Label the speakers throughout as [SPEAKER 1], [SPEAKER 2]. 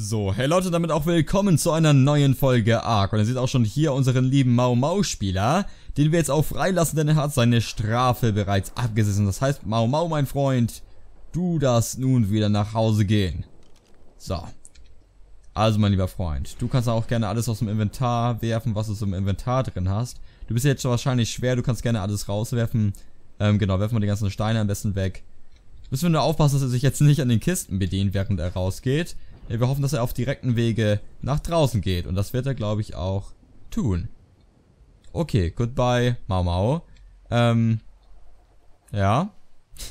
[SPEAKER 1] So, hey Leute, damit auch willkommen zu einer neuen Folge Ark. Und ihr seht auch schon hier unseren lieben Mau Mau Spieler, den wir jetzt auch freilassen, denn er hat seine Strafe bereits abgesessen. Das heißt, Mau Mau, mein Freund, du darfst nun wieder nach Hause gehen. So. Also, mein lieber Freund, du kannst auch gerne alles aus dem Inventar werfen, was du so im Inventar drin hast. Du bist jetzt wahrscheinlich schwer, du kannst gerne alles rauswerfen. Ähm, genau, werfen wir die ganzen Steine am besten weg. Müssen wir nur aufpassen, dass er sich jetzt nicht an den Kisten bedient, während er rausgeht wir hoffen, dass er auf direkten Wege nach draußen geht. Und das wird er, glaube ich, auch tun. Okay, goodbye, Mau Mau. Ähm, ja.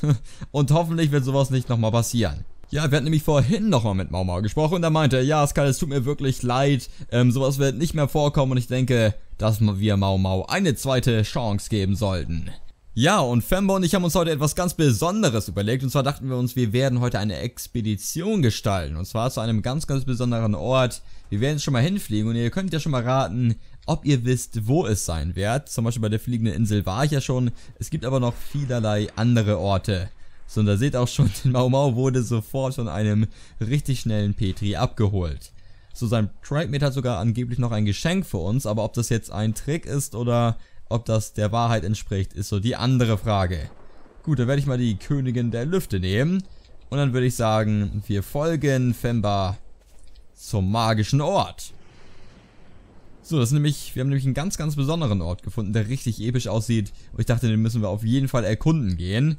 [SPEAKER 1] und hoffentlich wird sowas nicht nochmal passieren. Ja, wir hatten nämlich vorhin nochmal mit Mau Mau gesprochen und er meinte ja, Skull, es tut mir wirklich leid, ähm, sowas wird nicht mehr vorkommen und ich denke, dass wir Mau Mau eine zweite Chance geben sollten. Ja, und Fembo und ich haben uns heute etwas ganz Besonderes überlegt. Und zwar dachten wir uns, wir werden heute eine Expedition gestalten. Und zwar zu einem ganz, ganz besonderen Ort. Wir werden schon mal hinfliegen und ihr könnt ja schon mal raten, ob ihr wisst, wo es sein wird. Zum Beispiel bei der fliegenden Insel war ich ja schon. Es gibt aber noch vielerlei andere Orte. So, und da seht auch schon, den Mau Mau wurde sofort von einem richtig schnellen Petri abgeholt. So, sein Tribe-Mate hat sogar angeblich noch ein Geschenk für uns, aber ob das jetzt ein Trick ist oder ob das der Wahrheit entspricht, ist so die andere Frage. Gut, dann werde ich mal die Königin der Lüfte nehmen. Und dann würde ich sagen, wir folgen Femba zum magischen Ort. So, das ist nämlich, wir haben nämlich einen ganz, ganz besonderen Ort gefunden, der richtig episch aussieht. Und ich dachte, den müssen wir auf jeden Fall erkunden gehen.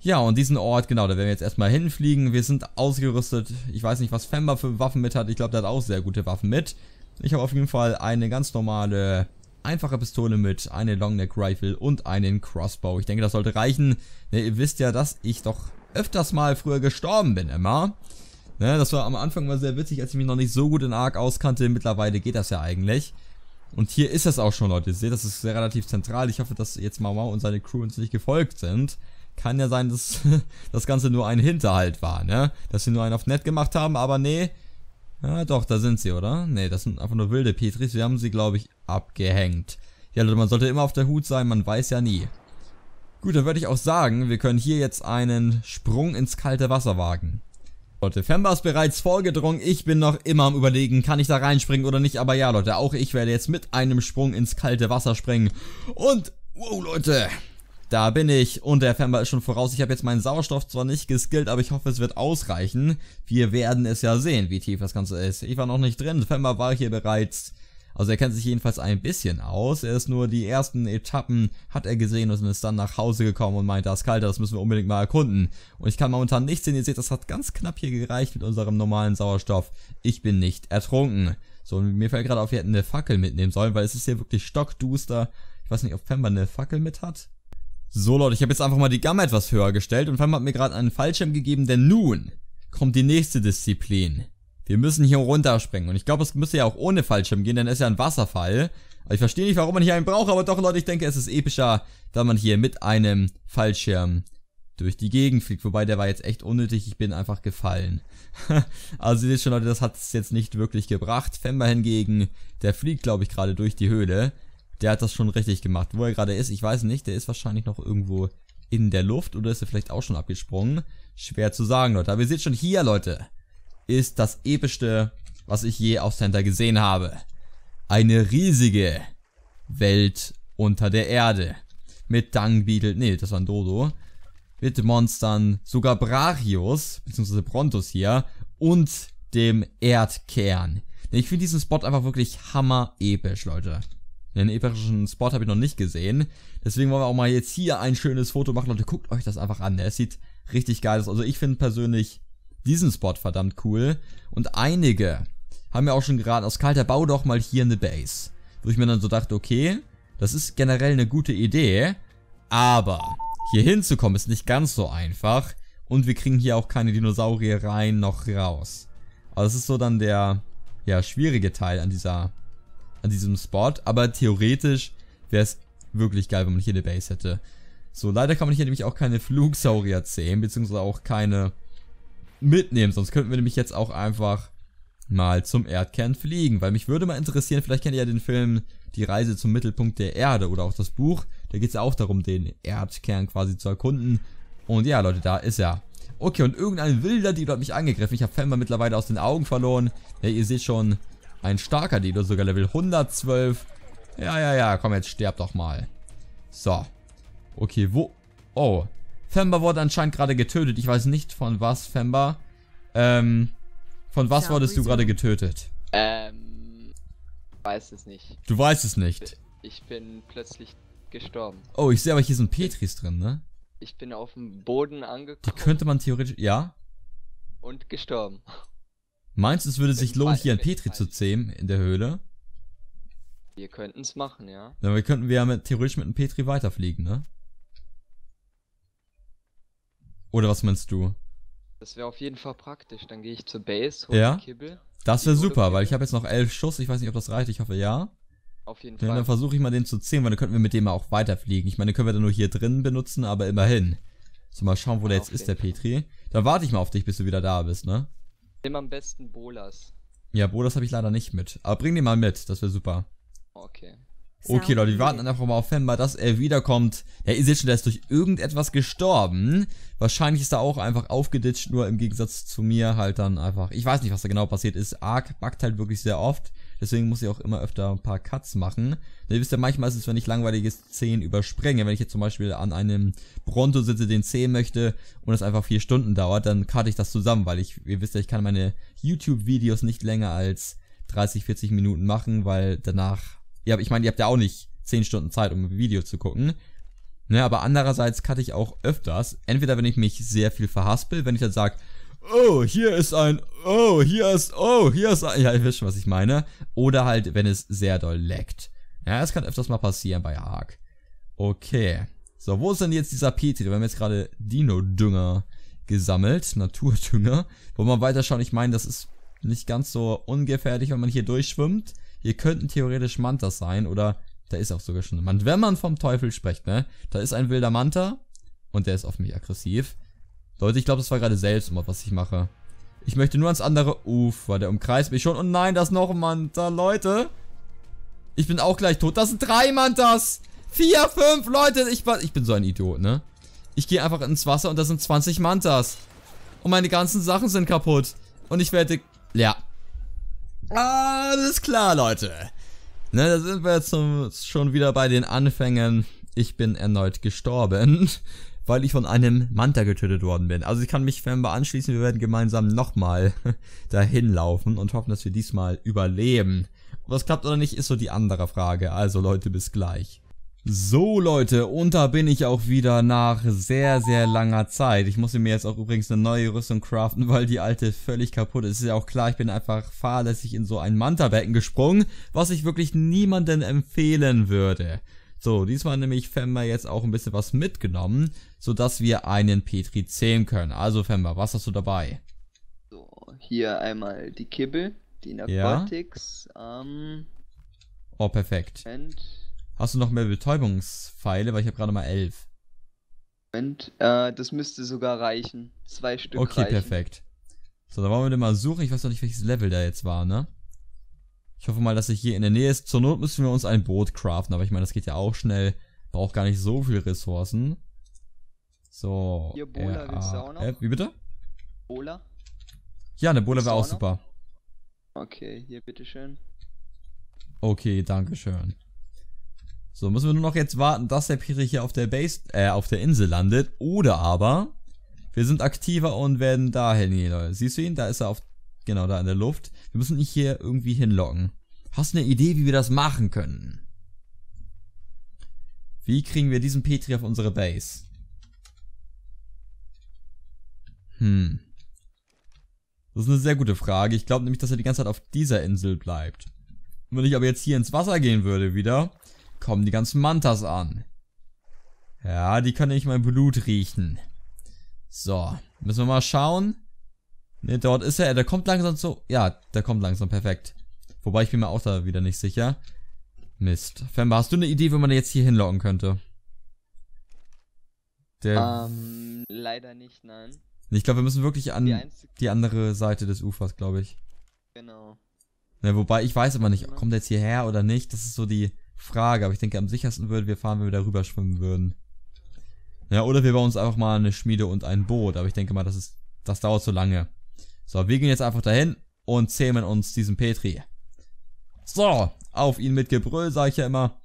[SPEAKER 1] Ja, und diesen Ort, genau, da werden wir jetzt erstmal hinfliegen. Wir sind ausgerüstet. Ich weiß nicht, was Femba für Waffen mit hat. Ich glaube, der hat auch sehr gute Waffen mit. Ich habe auf jeden Fall eine ganz normale einfache Pistole mit, eine Longneck Rifle und einen Crossbow. Ich denke, das sollte reichen. Ne, ihr wisst ja, dass ich doch öfters mal früher gestorben bin immer. Ne, das war am Anfang mal sehr witzig, als ich mich noch nicht so gut in Ark auskannte. Mittlerweile geht das ja eigentlich. Und hier ist das auch schon, Leute. Ihr seht, das ist sehr relativ zentral. Ich hoffe, dass jetzt Mama und seine Crew uns nicht gefolgt sind. Kann ja sein, dass das Ganze nur ein Hinterhalt war, ne? Dass sie nur einen auf nett gemacht haben, aber nee, ja, doch, da sind sie, oder? Nee, das sind einfach nur wilde Petris. Wir haben sie, glaube ich, abgehängt. Ja, Leute, man sollte immer auf der Hut sein, man weiß ja nie. Gut, dann würde ich auch sagen, wir können hier jetzt einen Sprung ins kalte Wasser wagen. Leute, Femba ist bereits vorgedrungen. Ich bin noch immer am überlegen, kann ich da reinspringen oder nicht. Aber ja, Leute, auch ich werde jetzt mit einem Sprung ins kalte Wasser springen. Und, wow, Leute, da bin ich und der Fernball ist schon voraus. Ich habe jetzt meinen Sauerstoff zwar nicht geskillt, aber ich hoffe, es wird ausreichen. Wir werden es ja sehen, wie tief das Ganze ist. Ich war noch nicht drin. Fernball war hier bereits. Also er kennt sich jedenfalls ein bisschen aus. Er ist nur die ersten Etappen hat er gesehen und ist dann nach Hause gekommen und meint, das ist kalt, das müssen wir unbedingt mal erkunden. Und ich kann momentan nichts sehen. Ihr seht, das hat ganz knapp hier gereicht mit unserem normalen Sauerstoff. Ich bin nicht ertrunken. So, mir fällt gerade auf, wir hätten eine Fackel mitnehmen sollen, weil es ist hier wirklich stockduster. Ich weiß nicht, ob Femba eine Fackel mit hat. So Leute, ich habe jetzt einfach mal die Gamma etwas höher gestellt und vor hat mir gerade einen Fallschirm gegeben, denn nun kommt die nächste Disziplin. Wir müssen hier runterspringen und ich glaube, es müsste ja auch ohne Fallschirm gehen, denn es ist ja ein Wasserfall. Also ich verstehe nicht, warum man hier einen braucht, aber doch Leute, ich denke, es ist epischer, da man hier mit einem Fallschirm durch die Gegend fliegt. Wobei, der war jetzt echt unnötig, ich bin einfach gefallen. also ihr seht schon Leute, das hat es jetzt nicht wirklich gebracht. Femba hingegen, der fliegt glaube ich gerade durch die Höhle der hat das schon richtig gemacht. Wo er gerade ist, ich weiß nicht, der ist wahrscheinlich noch irgendwo in der Luft oder ist er vielleicht auch schon abgesprungen? Schwer zu sagen, Leute. Aber ihr seht schon hier, Leute, ist das epischste, was ich je auf Center gesehen habe. Eine riesige Welt unter der Erde. Mit Dungbeetle, nee, das war ein Dodo. Mit Monstern, sogar Brachios, beziehungsweise Prontos hier und dem Erdkern. Ich finde diesen Spot einfach wirklich hammer episch, Leute. Einen epischen Spot habe ich noch nicht gesehen. Deswegen wollen wir auch mal jetzt hier ein schönes Foto machen. Leute, guckt euch das einfach an. Ne? Es sieht richtig geil aus. Also ich finde persönlich diesen Spot verdammt cool. Und einige haben mir auch schon geraten, aus kalter Bau doch mal hier eine Base. Wo ich mir dann so dachte, okay, das ist generell eine gute Idee. Aber hier hinzukommen ist nicht ganz so einfach. Und wir kriegen hier auch keine Dinosaurier rein noch raus. Aber also das ist so dann der ja, schwierige Teil an dieser an diesem Spot. Aber theoretisch wäre es wirklich geil, wenn man hier eine Base hätte. So, leider kann man hier nämlich auch keine Flugsaurier zähmen, beziehungsweise auch keine mitnehmen. Sonst könnten wir nämlich jetzt auch einfach mal zum Erdkern fliegen. Weil mich würde mal interessieren, vielleicht kennt ihr ja den Film Die Reise zum Mittelpunkt der Erde oder auch das Buch. Da geht es ja auch darum, den Erdkern quasi zu erkunden. Und ja, Leute, da ist er. Okay, und irgendein wilder Dieb hat mich angegriffen. Ich habe Femmer mittlerweile aus den Augen verloren. Ja, ihr seht schon, ein starker Dino, sogar Level 112. Ja, ja, ja, komm, jetzt sterb doch mal. So. Okay, wo... Oh. Femba wurde anscheinend gerade getötet. Ich weiß nicht von was, Femba. Ähm, von was ja, wurdest du gerade getötet?
[SPEAKER 2] Ähm, weiß es nicht. Du weißt es nicht? Ich bin plötzlich gestorben.
[SPEAKER 1] Oh, ich sehe aber hier sind Petris drin, ne?
[SPEAKER 2] Ich bin auf dem Boden angekommen.
[SPEAKER 1] Die könnte man theoretisch... Ja?
[SPEAKER 2] Und gestorben.
[SPEAKER 1] Meinst du, es würde sich lohnen, hier einen Petri zu zähmen in der Höhle?
[SPEAKER 2] Wir könnten es machen, ja. Dann
[SPEAKER 1] wir könnten wir ja mit, theoretisch mit einem Petri weiterfliegen, ne? Oder was meinst du?
[SPEAKER 2] Das wäre auf jeden Fall praktisch. Dann gehe ich zur Base, hole ja? Kibbel. Das wäre super,
[SPEAKER 1] weil ich habe jetzt noch elf Schuss. Ich weiß nicht, ob das reicht. Ich hoffe, ja. Auf jeden Fall. Dann versuche ich mal den zu zähmen, weil dann könnten wir mit dem auch weiterfliegen. Ich meine, den können wir dann nur hier drin benutzen, aber immerhin. So, mal schauen, wo ja, der jetzt ist, der Petri. Dann warte ich mal auf dich, bis du wieder da bist, ne?
[SPEAKER 2] Nimm am besten Bolas.
[SPEAKER 1] Ja, Bolas habe ich leider nicht mit. Aber bring den mal mit, das wäre super.
[SPEAKER 2] Okay. Okay, Leute, wir warten dann
[SPEAKER 1] einfach mal auf Femba, dass er wiederkommt. Ja, ihr seht schon, der ist durch irgendetwas gestorben. Wahrscheinlich ist er auch einfach aufgeditscht, nur im Gegensatz zu mir halt dann einfach. Ich weiß nicht, was da genau passiert ist. Ark backt halt wirklich sehr oft. Deswegen muss ich auch immer öfter ein paar Cuts machen. Denn ihr wisst ja, manchmal ist es, wenn ich langweilige Szenen überspringe. Wenn ich jetzt zum Beispiel an einem Bronto sitze, den sehen möchte und es einfach vier Stunden dauert, dann cutte ich das zusammen, weil ich, ihr wisst ja, ich kann meine YouTube-Videos nicht länger als 30, 40 Minuten machen, weil danach, ja, ich meine, ihr habt ja auch nicht 10 Stunden Zeit, um ein Video zu gucken. Ne, aber andererseits cutte ich auch öfters. Entweder, wenn ich mich sehr viel verhaspel, wenn ich dann sage, oh, hier ist ein, oh, hier ist, oh, hier ist ein, ja, ihr wisst schon, was ich meine. Oder halt, wenn es sehr doll leckt. Ja, das kann öfters mal passieren bei Ark. Okay. So, wo ist denn jetzt dieser Petri? Wir haben jetzt gerade Dino-Dünger gesammelt, Naturdünger. Wollen wir weiterschauen, Ich meine, das ist nicht ganz so ungefährlich, wenn man hier durchschwimmt. Hier könnten theoretisch Mantas sein oder da ist auch sogar schon ein Manta. Wenn man vom Teufel spricht, ne? Da ist ein wilder Manta und der ist auf mich aggressiv. Leute, ich glaube, das war gerade selbst, was ich mache. Ich möchte nur ans andere Ufer. Der umkreist mich schon. Und oh nein, da ist noch ein Manta. Leute. Ich bin auch gleich tot. Das sind drei Mantas. Vier, fünf, Leute. Ich, ich bin so ein Idiot, ne? Ich gehe einfach ins Wasser und da sind 20 Mantas. Und meine ganzen Sachen sind kaputt. Und ich werde... Ja. Alles klar, Leute. Ne, da sind wir jetzt schon wieder bei den Anfängen. Ich bin erneut gestorben weil ich von einem Manta getötet worden bin. Also ich kann mich Femba anschließen, wir werden gemeinsam nochmal dahin laufen und hoffen, dass wir diesmal überleben. Ob das klappt oder nicht, ist so die andere Frage. Also Leute, bis gleich. So Leute, und da bin ich auch wieder nach sehr, sehr langer Zeit. Ich musste mir jetzt auch übrigens eine neue Rüstung craften, weil die alte völlig kaputt ist. Ist ja auch klar, ich bin einfach fahrlässig in so ein Manta-Becken gesprungen, was ich wirklich niemandem empfehlen würde. So, diesmal nämlich Femmer jetzt auch ein bisschen was mitgenommen, sodass wir einen Petri zählen können. Also Femmer, was hast du dabei?
[SPEAKER 2] So, hier einmal die Kibbel, die Narcotics. Ja. Ähm,
[SPEAKER 1] oh, perfekt. Hast du noch mehr Betäubungspfeile? Weil ich habe gerade mal elf.
[SPEAKER 2] Moment, äh, das müsste sogar reichen. Zwei Stück Okay, reichen. perfekt.
[SPEAKER 1] So, dann wollen wir den mal suchen. Ich weiß noch nicht, welches Level der jetzt war, ne? Ich hoffe mal, dass er hier in der Nähe ist. Zur Not müssen wir uns ein Boot craften, aber ich meine, das geht ja auch schnell. Braucht gar nicht so viel Ressourcen. So. Hier Bola äh, willst du auch noch? Äh, wie bitte? Bola? Ja, eine Bola wäre auch, auch super.
[SPEAKER 2] Okay, hier bitteschön.
[SPEAKER 1] Okay, danke schön. So, müssen wir nur noch jetzt warten, dass der Petri hier auf der Base, äh, auf der Insel landet. Oder aber, wir sind aktiver und werden dahin, hier, Leute. Siehst du ihn? Da ist er auf Genau, da in der Luft. Wir müssen nicht hier irgendwie hinlocken. Hast du eine Idee, wie wir das machen können? Wie kriegen wir diesen Petri auf unsere Base? Hm. Das ist eine sehr gute Frage. Ich glaube nämlich, dass er die ganze Zeit auf dieser Insel bleibt. Wenn ich aber jetzt hier ins Wasser gehen würde wieder, kommen die ganzen Mantas an. Ja, die können nicht mein Blut riechen. So, müssen wir mal schauen. Ne, dort ist er. Der kommt langsam so. Ja, der kommt langsam. Perfekt. Wobei ich bin mir auch da wieder nicht sicher. Mist. Femba, hast du eine Idee, wie man den jetzt hier hinlocken könnte? Der
[SPEAKER 2] ähm, leider nicht, nein.
[SPEAKER 1] Ich glaube, wir müssen wirklich an die, die andere Seite des Ufers, glaube ich. Genau. Ne, wobei, ich weiß immer nicht, genau. kommt er jetzt hierher oder nicht? Das ist so die Frage. Aber ich denke, am sichersten würden wir fahren, wenn wir da rüber schwimmen würden. Ja, oder wir bauen uns einfach mal eine Schmiede und ein Boot. Aber ich denke mal, das ist, das dauert so lange. So, wir gehen jetzt einfach dahin und zähmen uns diesen Petri. So, auf ihn mit Gebrüll, sage ich ja immer.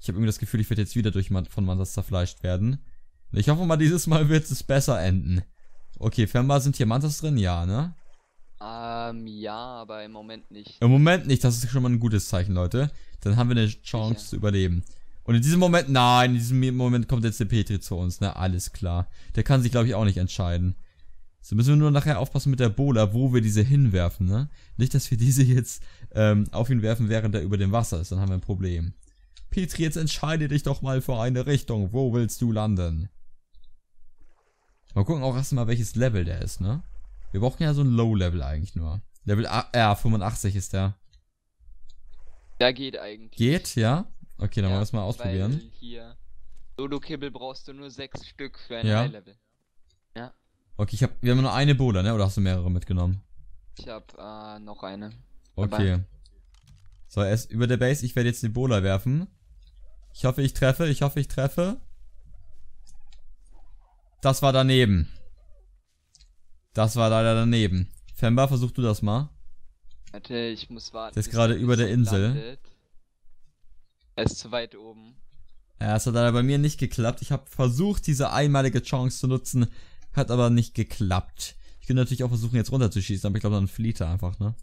[SPEAKER 1] Ich habe irgendwie das Gefühl, ich werde jetzt wieder durch von Mansas zerfleischt werden. Ich hoffe mal, dieses Mal wird es besser enden. Okay, Femba sind hier Mantas drin? Ja, ne?
[SPEAKER 2] Ähm, ja, aber im Moment nicht.
[SPEAKER 1] Im Moment nicht, das ist schon mal ein gutes Zeichen, Leute. Dann haben wir eine Chance Sicher. zu überleben. Und in diesem Moment, nein, in diesem Moment kommt jetzt der Petri zu uns, ne? Alles klar. Der kann sich, glaube ich, auch nicht entscheiden. So müssen wir nur nachher aufpassen mit der Bola, wo wir diese hinwerfen, ne? Nicht, dass wir diese jetzt ähm, auf ihn werfen, während er über dem Wasser ist, dann haben wir ein Problem. Petri, jetzt entscheide dich doch mal für eine Richtung. Wo willst du landen? Mal gucken auch erstmal, welches Level der ist, ne? Wir brauchen ja so ein Low-Level eigentlich nur. Level äh, 85 ist der.
[SPEAKER 2] Der geht eigentlich. Geht,
[SPEAKER 1] ja? Okay, dann ja, wollen wir es mal ausprobieren.
[SPEAKER 2] Hier Solo-Kibbel brauchst du nur sechs Stück für ein ja. High-Level. Ja.
[SPEAKER 1] Okay, ich hab, wir haben nur eine Bola, ne? Oder hast du mehrere mitgenommen?
[SPEAKER 2] Ich hab äh, noch eine. Okay. Dabei.
[SPEAKER 1] So, er ist über der Base. Ich werde jetzt die Bola werfen. Ich hoffe, ich treffe. Ich hoffe, ich treffe. Das war daneben. Das war leider daneben. Femba, versuch du das mal.
[SPEAKER 2] Warte, ich muss warten. Der ist gerade über der Insel. Landet. Er ist zu weit oben.
[SPEAKER 1] Ja, es hat leider bei mir nicht geklappt. Ich habe versucht, diese einmalige Chance zu nutzen, hat aber nicht geklappt. Ich könnte natürlich auch versuchen, jetzt runterzuschießen, aber ich glaube, dann flieht er einfach, ne?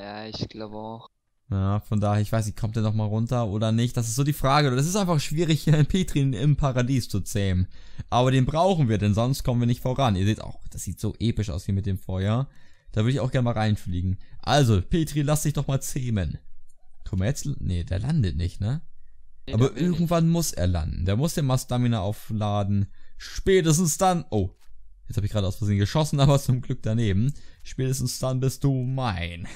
[SPEAKER 2] Ja, ich glaube auch.
[SPEAKER 1] Ja, von daher, ich weiß nicht, kommt der nochmal runter oder nicht? Das ist so die Frage. Das ist einfach schwierig, hier einen Petrin im Paradies zu zähmen. Aber den brauchen wir, denn sonst kommen wir nicht voran. Ihr seht auch, oh, das sieht so episch aus hier mit dem Feuer. Da würde ich auch gerne mal reinfliegen. Also, Petri, lass dich doch mal zähmen. Komm jetzt? Nee, der landet nicht, ne? Nee, Aber irgendwann nicht. muss er landen. Der muss den Mastamina aufladen. Spätestens dann. Oh, jetzt habe ich gerade aus Versehen geschossen, aber zum Glück daneben. Spätestens dann bist du mein.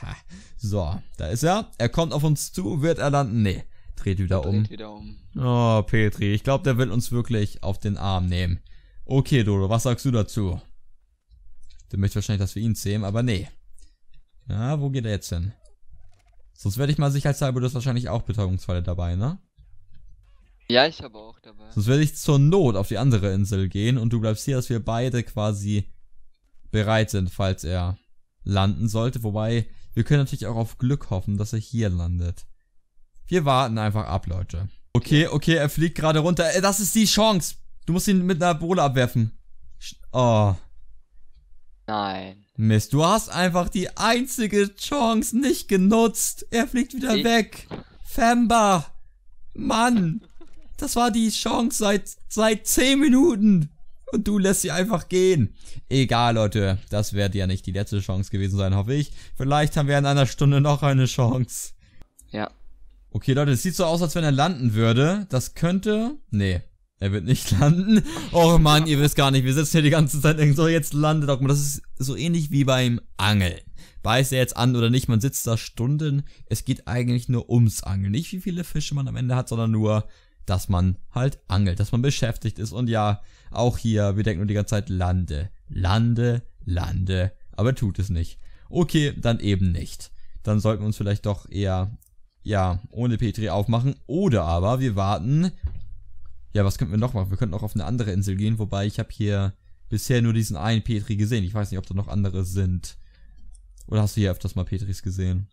[SPEAKER 1] so, da ist er. Er kommt auf uns zu. Wird er landen? Nee. Dreht wieder um. Dreht wieder um. Oh, Petri. Ich glaube, der will uns wirklich auf den Arm nehmen. Okay, Dodo, was sagst du dazu? Der möchte wahrscheinlich, dass wir ihn zähmen, aber nee. Ja, wo geht er jetzt hin? Sonst werde ich mal sicherheitshalber, du hast wahrscheinlich auch Betäubungsfalle dabei, ne?
[SPEAKER 2] Ja, ich habe auch dabei. Sonst werde
[SPEAKER 1] ich zur Not auf die andere Insel gehen und du bleibst hier, dass wir beide quasi bereit sind, falls er landen sollte. Wobei, wir können natürlich auch auf Glück hoffen, dass er hier landet. Wir warten einfach ab, Leute. Okay, okay, er fliegt gerade runter. Äh, das ist die Chance. Du musst ihn mit einer Bohle abwerfen. Oh. Nein. Mist, du hast einfach die einzige Chance nicht genutzt. Er fliegt wieder ich weg. Femba. Mann. Das war die Chance seit, seit 10 Minuten. Und du lässt sie einfach gehen. Egal, Leute. Das wird ja nicht die letzte Chance gewesen sein, hoffe ich. Vielleicht haben wir in einer Stunde noch eine Chance. Ja. Okay, Leute, es sieht so aus, als wenn er landen würde. Das könnte... Nee, er wird nicht landen. Oh Mann, ihr wisst gar nicht, wir sitzen hier die ganze Zeit denken, so jetzt landet Dogma. Das ist so ähnlich wie beim Angeln. Beißt er jetzt an oder nicht, man sitzt da Stunden. Es geht eigentlich nur ums Angeln. Nicht wie viele Fische man am Ende hat, sondern nur, dass man halt angelt, dass man beschäftigt ist und ja, auch hier, wir denken nur die ganze Zeit Lande, Lande, Lande, aber tut es nicht. Okay, dann eben nicht. Dann sollten wir uns vielleicht doch eher, ja, ohne Petri aufmachen oder aber wir warten. Ja, was könnten wir noch machen? Wir könnten auch auf eine andere Insel gehen, wobei ich habe hier bisher nur diesen einen Petri gesehen. Ich weiß nicht, ob da noch andere sind. Oder hast du hier öfters mal Petris gesehen?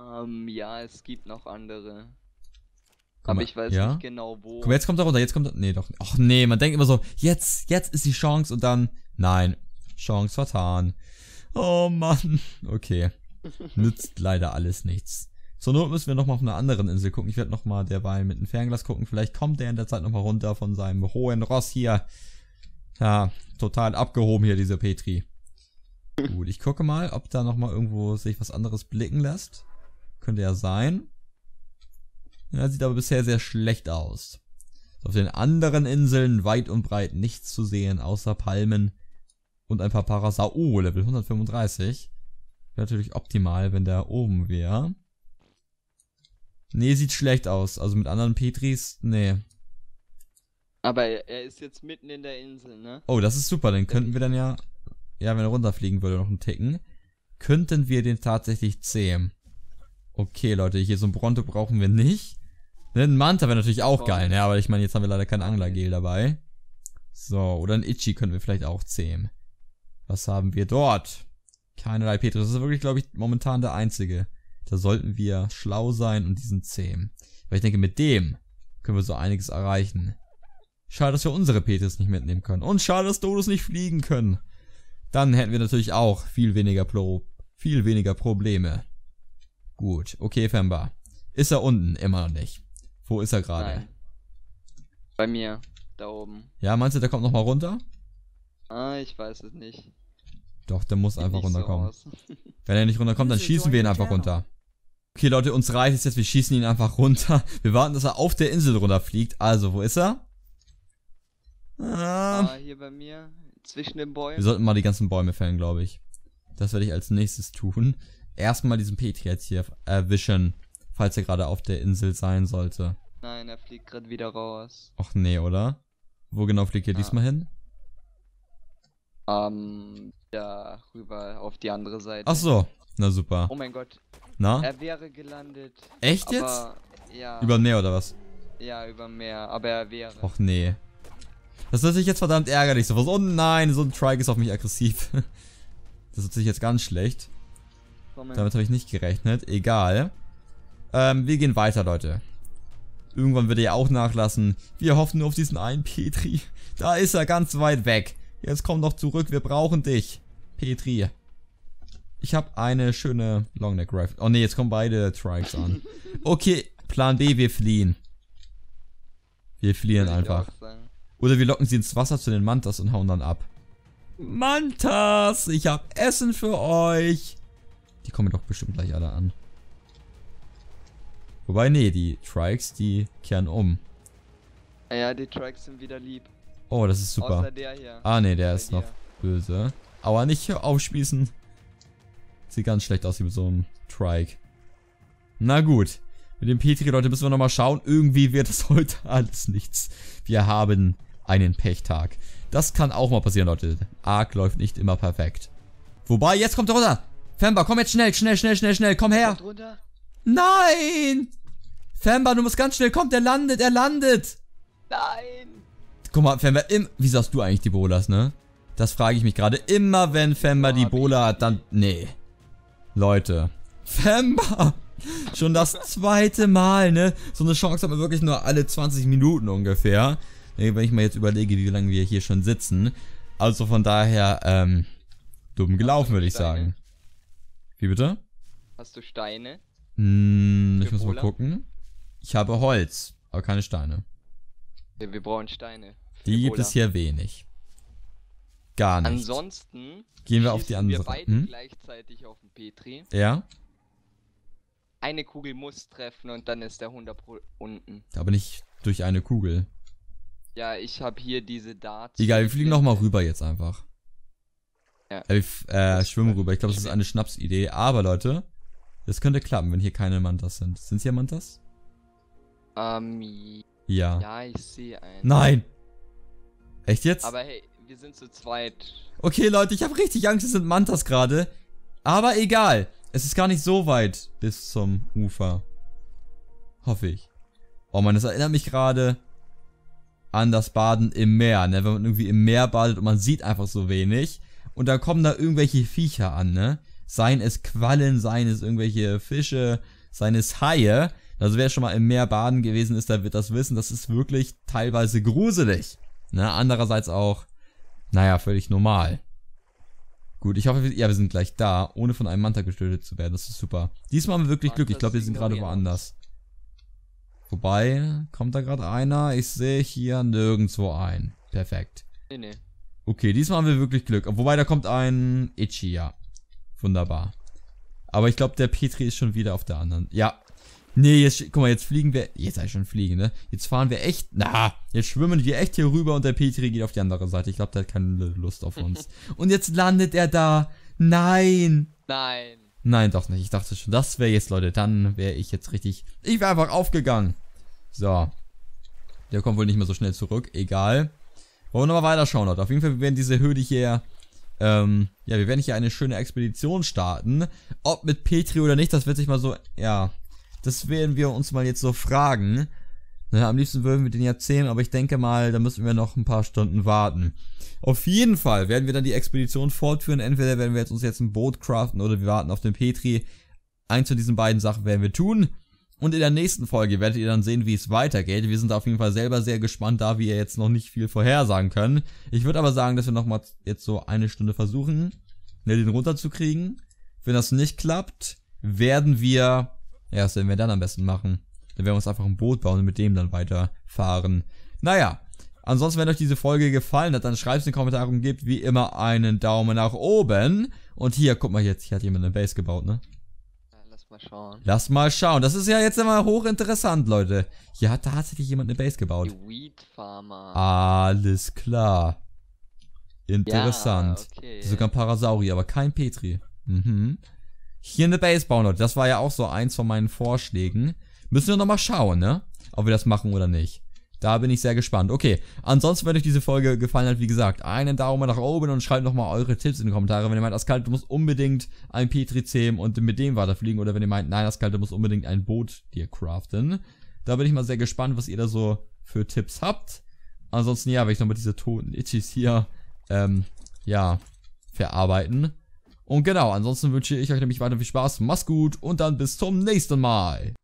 [SPEAKER 2] Ähm, ja, es gibt noch andere. Aber ich weiß ja? nicht genau wo. Guck mal, jetzt
[SPEAKER 1] kommt er runter, jetzt kommt er. Nee, doch. Ach nee, man denkt immer so, jetzt, jetzt ist die Chance und dann. Nein. Chance vertan. Oh Mann. Okay. Nützt leider alles nichts. Zur Not müssen wir nochmal auf einer anderen Insel gucken. Ich werde nochmal derweil mit einem Fernglas gucken. Vielleicht kommt der in der Zeit nochmal runter von seinem hohen Ross hier. Ja, total abgehoben hier, dieser Petri. Gut, ich gucke mal, ob da nochmal irgendwo sich was anderes blicken lässt. Könnte ja sein. Ja, sieht aber bisher sehr schlecht aus. Auf den anderen Inseln weit und breit nichts zu sehen, außer Palmen und ein paar Parasau. Oh, Level 135. Wäre natürlich optimal, wenn der oben wäre. Nee, sieht schlecht aus. Also mit anderen Petris, nee.
[SPEAKER 2] Aber er ist jetzt mitten in der Insel, ne? Oh, das ist super. Dann könnten
[SPEAKER 1] wir dann ja, ja, wenn er runterfliegen würde, noch einen Ticken, könnten wir den tatsächlich zähmen. Okay, Leute, hier so ein Bronto brauchen wir nicht. Ne, ein Manta wäre natürlich auch oh. geil, ne? Aber ich meine, jetzt haben wir leider kein Anglergel dabei. So, oder ein Itchy können wir vielleicht auch zähmen. Was haben wir dort? Keinerlei Petrus. Das ist wirklich, glaube ich, momentan der einzige. Da sollten wir schlau sein und diesen zähmen. Weil ich denke, mit dem können wir so einiges erreichen. Schade, dass wir unsere Petrus nicht mitnehmen können. Und schade, dass Dodos nicht fliegen können. Dann hätten wir natürlich auch viel weniger Pro viel weniger Probleme. Gut, okay, Femba. Ist er unten? Immer noch nicht. Wo ist er gerade?
[SPEAKER 2] Bei mir, da oben.
[SPEAKER 1] Ja, meinst du, der kommt nochmal runter?
[SPEAKER 2] Ah, ich weiß es nicht.
[SPEAKER 1] Doch, der muss Sieht einfach runterkommen. So Wenn er nicht runterkommt, dann schießen wir ihn einfach runter. Okay, Leute, uns reicht es jetzt. Wir schießen ihn einfach runter. Wir warten, dass er auf der Insel runterfliegt. Also, wo ist er?
[SPEAKER 2] Ah, ah hier bei mir. Zwischen den Bäumen. Wir sollten
[SPEAKER 1] mal die ganzen Bäume fällen, glaube ich. Das werde ich als nächstes tun. Erstmal diesen Petri jetzt hier erwischen. Falls er gerade auf der Insel sein sollte.
[SPEAKER 2] Nein, er fliegt gerade wieder raus.
[SPEAKER 1] Ach nee, oder? Wo genau fliegt er ja. diesmal hin?
[SPEAKER 2] Ähm, da rüber auf die andere Seite. Ach so, na super. Oh mein Gott. Na? Er wäre gelandet. Echt jetzt? Ja. Über Meer oder was? Ja, über Meer, aber er wäre.
[SPEAKER 1] Och nee. Das ist sich jetzt verdammt ärgerlich. So Oh nein, so ein Trike ist auf mich aggressiv. das ist sich jetzt ganz schlecht. Moment. Damit habe ich nicht gerechnet. Egal. Ähm, wir gehen weiter, Leute. Irgendwann wird er ja auch nachlassen. Wir hoffen nur auf diesen einen Petri. Da ist er ganz weit weg. Jetzt komm doch zurück, wir brauchen dich. Petri. Ich habe eine schöne Longneck Rifle. Oh ne, jetzt kommen beide Trikes an. Okay, Plan B, wir fliehen. Wir fliehen einfach. Oder wir locken sie ins Wasser zu den Mantas und hauen dann ab. Mantas, ich hab Essen für euch. Die kommen doch bestimmt gleich alle an. Wobei, nee, die Trikes, die kehren um.
[SPEAKER 2] Ah ja, die Trikes sind wieder lieb. Oh, das ist super. Außer der hier. Ah, nee, der Außer ist der noch
[SPEAKER 1] böse. Aber nicht aufspießen. Sieht ganz schlecht aus wie mit so einem Trike. Na gut. Mit dem Petri, Leute, müssen wir nochmal schauen. Irgendwie wird das heute alles nichts. Wir haben einen Pechtag. Das kann auch mal passieren, Leute. Arc läuft nicht immer perfekt. Wobei, jetzt kommt er runter. Femba, komm jetzt schnell, schnell, schnell, schnell, schnell. Komm her. Kommt runter. Nein! Femba, du musst ganz schnell kommen. Der landet, er landet. Nein. Guck mal, Femba, im, wieso hast du eigentlich die Bolas, ne? Das frage ich mich gerade. Immer wenn Femba oh, die Bola hat, dann... Nee. Leute. Femba! Schon das zweite Mal, ne? So eine Chance hat man wirklich nur alle 20 Minuten ungefähr. Wenn ich mal jetzt überlege, wie lange wir hier schon sitzen. Also von daher, ähm, dumm gelaufen, würde ich sagen. Wie bitte?
[SPEAKER 2] Hast du Steine? Hm, ich muss mal gucken.
[SPEAKER 1] Ich habe Holz, aber keine Steine.
[SPEAKER 2] Wir brauchen Steine. Die gibt es hier wenig.
[SPEAKER 1] Gar nicht. Ansonsten gehen wir auf die andere. Wir beide hm?
[SPEAKER 2] gleichzeitig auf den Petri. Ja. Eine Kugel muss treffen und dann ist der 100 pro unten.
[SPEAKER 1] Aber nicht durch eine Kugel.
[SPEAKER 2] Ja, ich habe hier diese Darts. Egal,
[SPEAKER 1] wir fliegen nochmal rüber jetzt einfach. Ja. Äh, wir äh, schwimmen rüber. Ich glaube, das ist eine Schnapsidee. Aber Leute, das könnte klappen, wenn hier keine Mantas sind. Sind hier Mantas?
[SPEAKER 2] Ähm, ja. Ja, ich sehe einen. Nein! Echt jetzt? Aber hey, wir sind zu zweit.
[SPEAKER 1] Okay, Leute, ich habe richtig Angst, es sind Mantas gerade. Aber egal. Es ist gar nicht so weit bis zum Ufer. Hoffe ich. Oh man, das erinnert mich gerade an das Baden im Meer, ne? Wenn man irgendwie im Meer badet und man sieht einfach so wenig. Und da kommen da irgendwelche Viecher an, ne? Seien es Quallen, seien es irgendwelche Fische, seien es Haie. Also wer schon mal im Meer baden gewesen ist, der wird das wissen. Das ist wirklich teilweise gruselig. Ne? Andererseits auch, naja, völlig normal. Gut, ich hoffe, wir, ja, wir sind gleich da, ohne von einem Manta getötet zu werden. Das ist super. Diesmal haben wir wirklich Glück. Ich glaube, wir sind gerade woanders. Wobei, kommt da gerade einer? Ich sehe hier nirgendwo einen. Perfekt. Nee, nee. Okay, diesmal haben wir wirklich Glück. Wobei, da kommt ein Ichi, ja. Wunderbar. Aber ich glaube, der Petri ist schon wieder auf der anderen. Ja. Nee, jetzt, guck mal, jetzt fliegen wir, jetzt sei schon fliegen, ne? Jetzt fahren wir echt, na, jetzt schwimmen wir echt hier rüber und der Petri geht auf die andere Seite. Ich glaube, der hat keine Lust auf uns. und jetzt landet er da. Nein. Nein. Nein, doch nicht. Ich dachte schon, das wäre jetzt, Leute, dann wäre ich jetzt richtig, ich wäre einfach aufgegangen. So. Der kommt wohl nicht mehr so schnell zurück, egal. Wollen wir mal weiterschauen, Leute. Auf jeden Fall werden diese Höhle hier ähm, ja, wir werden hier eine schöne Expedition starten. Ob mit Petri oder nicht, das wird sich mal so, ja, das werden wir uns mal jetzt so fragen. Na, ne, am liebsten würden wir den ja zählen, aber ich denke mal, da müssen wir noch ein paar Stunden warten. Auf jeden Fall werden wir dann die Expedition fortführen. Entweder werden wir jetzt uns jetzt ein Boot craften oder wir warten auf den Petri. Eins von diesen beiden Sachen werden wir tun. Und in der nächsten Folge werdet ihr dann sehen, wie es weitergeht. Wir sind auf jeden Fall selber sehr gespannt, da wir jetzt noch nicht viel vorhersagen können. Ich würde aber sagen, dass wir nochmal jetzt so eine Stunde versuchen, ne, den runterzukriegen. Wenn das nicht klappt, werden wir, ja, was werden wir dann am besten machen? Dann werden wir uns einfach ein Boot bauen und mit dem dann weiterfahren. Naja, Ansonsten, wenn euch diese Folge gefallen hat, dann schreibt es in den Kommentaren und gebt wie immer einen Daumen nach oben. Und hier, guck mal jetzt, hier hat jemand eine Base gebaut, ne?
[SPEAKER 2] Lass mal schauen. Lass mal schauen. Das ist ja
[SPEAKER 1] jetzt immer hochinteressant, Leute. Hier hat tatsächlich jemand eine Base gebaut. Die Weed Farmer. Alles klar. Interessant. Ja, okay. Sogar ein Parasaurier, aber kein Petri. Mhm. Hier eine Base bauen, Leute. Das war ja auch so eins von meinen Vorschlägen. Müssen wir nochmal schauen, ne? Ob wir das machen oder nicht. Da bin ich sehr gespannt. Okay, ansonsten, wenn euch diese Folge gefallen hat, wie gesagt, einen Daumen nach oben und schreibt nochmal eure Tipps in die Kommentare. Wenn ihr meint, Askalte muss unbedingt ein Petri zähmen und mit dem weiterfliegen oder wenn ihr meint, nein, Askalte muss unbedingt ein Boot dir craften. Da bin ich mal sehr gespannt, was ihr da so für Tipps habt. Ansonsten, ja, werde ich nochmal diese toten Itchis hier, ähm, ja, verarbeiten. Und genau, ansonsten wünsche ich euch nämlich weiter viel Spaß, macht's gut und dann bis zum nächsten Mal.